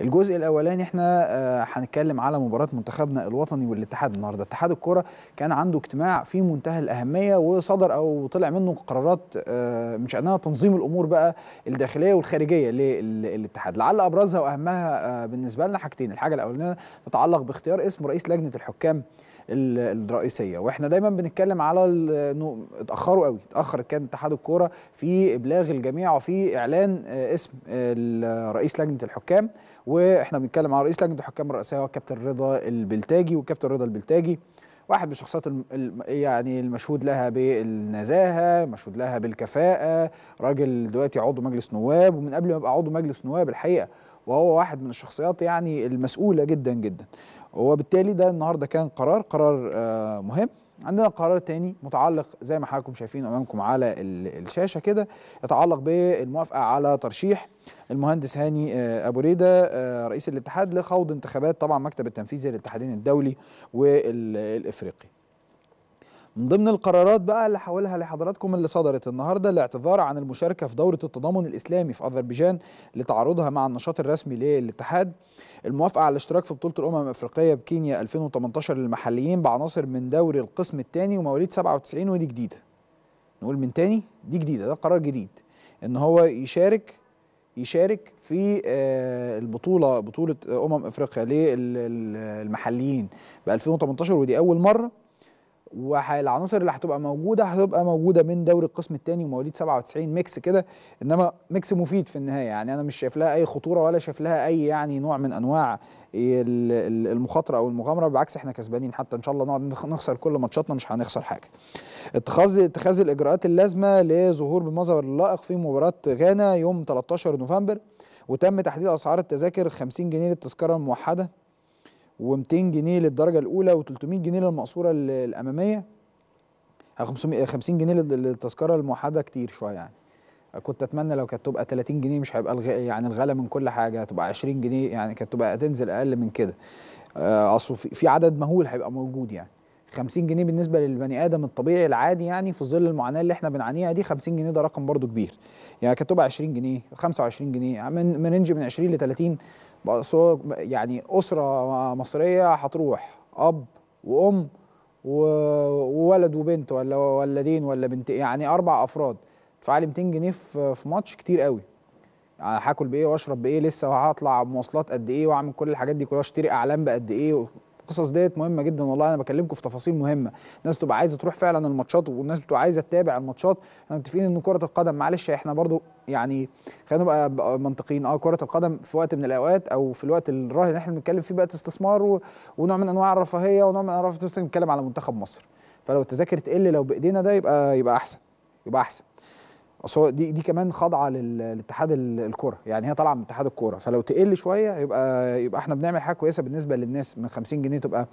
الجزء الاولاني احنا آه، هنتكلم على مباراه منتخبنا الوطني والاتحاد النهارده اتحاد الكره كان عنده اجتماع في منتهى الاهميه وصدر او طلع منه قرارات آه، مش انها تنظيم الامور بقى الداخليه والخارجيه للاتحاد لعل ابرزها واهمها آه، بالنسبه لنا حاجتين الحاجه الاولانيه تتعلق باختيار اسم رئيس لجنه الحكام الرئيسيه واحنا دايما بنتكلم على انه اتاخروا قوي اتاخر كان اتحاد الكوره في ابلاغ الجميع وفي اعلان آه، اسم آه، رئيس لجنه الحكام واحنا بنتكلم على رئيس لجنه الحكام الرئيسيه هو كابتن رضا البلتاجي وكابتن رضا البلتاجي واحد من الشخصيات يعني المشهود لها بالنزاهه، مشهود لها بالكفاءه، راجل دلوقتي عضو مجلس نواب ومن قبل ما يبقى عضو مجلس نواب الحقيقه وهو واحد من الشخصيات يعني المسؤوله جدا جدا. وبالتالي ده النهارده كان قرار قرار آه، مهم عندنا قرار تاني متعلق زي ما حضراتكم شايفين امامكم على الشاشه كده يتعلق بالموافقه على ترشيح المهندس هاني آه، ابو ريده آه، رئيس الاتحاد لخوض انتخابات طبعا مكتب التنفيذي للاتحادين الدولي والافريقي من ضمن القرارات بقى اللي حولها لحضراتكم اللي صدرت النهارده الاعتذار عن المشاركه في دوره التضامن الاسلامي في اذربيجان لتعارضها مع النشاط الرسمي للاتحاد الموافقه على الاشتراك في بطوله الامم الافريقيه بكينيا 2018 للمحليين بعناصر من دوري القسم الثاني ومواليد 97 ودي جديده نقول من تاني دي جديده ده قرار جديد ان هو يشارك يشارك في آه، البطوله بطوله امم افريقيا للمحليين ب 2018 ودي اول مره والعناصر اللي هتبقى موجوده هتبقى موجوده من دوري القسم الثاني ومواليد 97 ميكس كده انما ميكس مفيد في النهايه يعني انا مش شايف لها اي خطوره ولا شايف لها اي يعني نوع من انواع المخاطره او المغامره بالعكس احنا كسبانين حتى ان شاء الله نقعد نخسر كل ماتشاتنا مش هنخسر حاجه. اتخاذ اتخاذ الاجراءات اللازمه لظهور بالمظهر اللائق في مباراه غانا يوم 13 نوفمبر وتم تحديد اسعار التذاكر 50 جنيه للتذكره الموحده و200 جنيه للدرجه الاولى و300 جنيه للمقصوره الاماميه 50 آه، جنيه للتذكره الموحده كتير شويه يعني كنت اتمنى لو كانت تبقى 30 جنيه مش هيبقى الغ... يعني الغلا من كل حاجه هتبقى 20 جنيه يعني كانت تبقى تنزل اقل من كده آه، اصل في عدد مهول هيبقى موجود يعني 50 جنيه بالنسبه للبني ادم الطبيعي العادي يعني في ظل المعاناه اللي احنا بنعانيها دي 50 جنيه ده رقم برضو كبير يعني كانت تبقى 20 جنيه 25 جنيه من رينج من 20 ل 30 يعني اسره مصريه هتروح اب وام وولد وبنت ولا ولدين ولا بنت يعني اربع افراد تدفعلي 200 جنيه في ماتش كتير قوي يعني هاكل بايه واشرب بايه لسه وهطلع مواصلات قد ايه واعمل كل الحاجات دي كلها اشتري اعلام بقد ايه القصص ديت مهمه جدا والله انا بكلمكم في تفاصيل مهمه الناس تبقى عايزه تروح فعلا الماتشات والناس بتبقى عايزه تتابع الماتشات احنا متفقين ان كره القدم معلش احنا برضو يعني خلينا نبقى منطقيين اه كره القدم في وقت من الاوقات او في الوقت الراهن اللي احنا بنتكلم فيه بقت استثمار و... ونوع من انواع الرفاهيه ونوع من انواع بنتكلم على منتخب مصر فلو التذاكر تقل لو بايدينا ده يبقى يبقى احسن يبقى احسن اصل دي دي كمان خاضعه لاتحاد الكوره يعني هي طالعه من اتحاد الكوره فلو تقل شويه يبقى يبقى احنا بنعمل حاجه كويسه بالنسبه للناس من 50 جنيه تبقى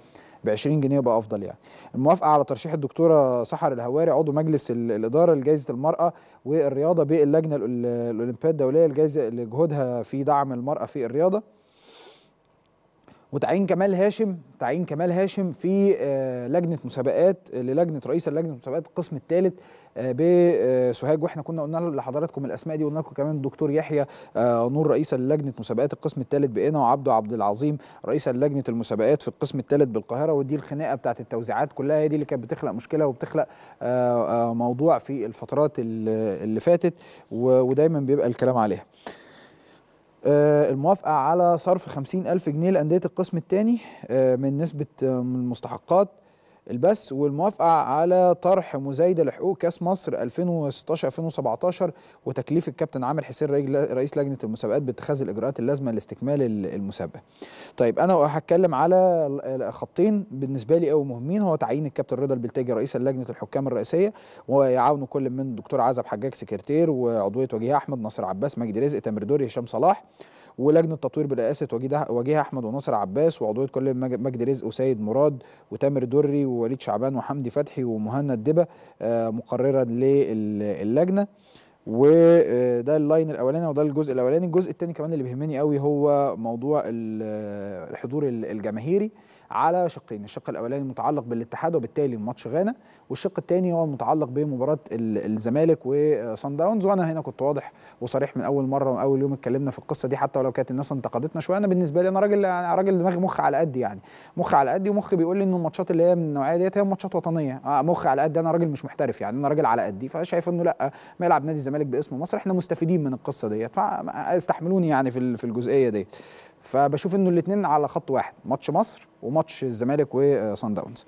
ب 20 جنيه يبقى افضل يعني الموافقه على ترشيح الدكتوره سحر الهواري عضو مجلس الاداره لجائزه المراه والرياضه باللجنه الاولمبيه الدوليه لجائزه لجهودها في دعم المراه في الرياضه وتعيين كمال هاشم تعيين كمال هاشم في آه، لجنه مسابقات للجنه رئيس لجنه مسابقات القسم الثالث آه، بسوهاج آه، واحنا كنا قلنا لحضراتكم الاسماء دي قلنا لكم كمان الدكتور يحيى نور رئيس لجنه مسابقات القسم الثالث بقنا وعبده عبد العظيم رئيس لجنه المسابقات في القسم الثالث بالقاهره ودي الخناقه بتاعت التوزيعات كلها هي دي اللي كانت بتخلق مشكله وبتخلق موضوع في الفترات اللي فاتت ودايما بيبقى الكلام عليها آه، الموافقه على صرف ألف جنيه لانديه القسم الثاني آه، من نسبه آه، المستحقات البث والموافقه على طرح مزايده لحقوق كاس مصر 2016 2017 وتكليف الكابتن عامر حسين رئيس لجنه المسابقات باتخاذ الاجراءات اللازمه لاستكمال المسابقه. طيب انا هتكلم على خطين بالنسبه لي او مهمين هو تعيين الكابتن رضا البلتاجي رئيسا لجنه الحكام الرئيسيه ويعاونه كل من دكتور عزب حجاج سكرتير وعضويه وجيه احمد ناصر عباس مجدي رزق تامر دوري هشام صلاح ولجنه تطوير برئاسه وجيه احمد وناصر عباس وعضويه كل مجد رزق وسيد مراد وتامر دري ووليد شعبان وحمدي فتحي ومهند دبه آه، مقررا للجنه وده آه، اللاين الاولاني وده الجزء الاولاني الجزء الثاني كمان اللي بيهمني قوي هو موضوع الحضور الجماهيري على شقين الشق الاولاني متعلق بالاتحاد وبالتالي ماتش غانا والشق الثاني هو متعلق بمباراه الزمالك وصن داونز وانا هنا كنت واضح وصريح من اول مره واول يوم اتكلمنا في القصه دي حتى ولو كانت الناس انتقدتنا شويه انا بالنسبه لي انا راجل يعني راجل دماغي مخ على قد يعني مخ على قد ومخ بيقول لي ان الماتشات اللي هي من النوعيه ديت هي ماتشات وطنيه آه مخ على قد انا راجل مش محترف يعني انا راجل على قدي فشايف انه لا ملعب نادي الزمالك باسم مصر احنا مستفيدين من القصه ديت فاستحملوني يعني في الجزئيه ديت فبشوف انه الاثنين على خط واحد ماتش مصر وماتش الزمالك وصن داونز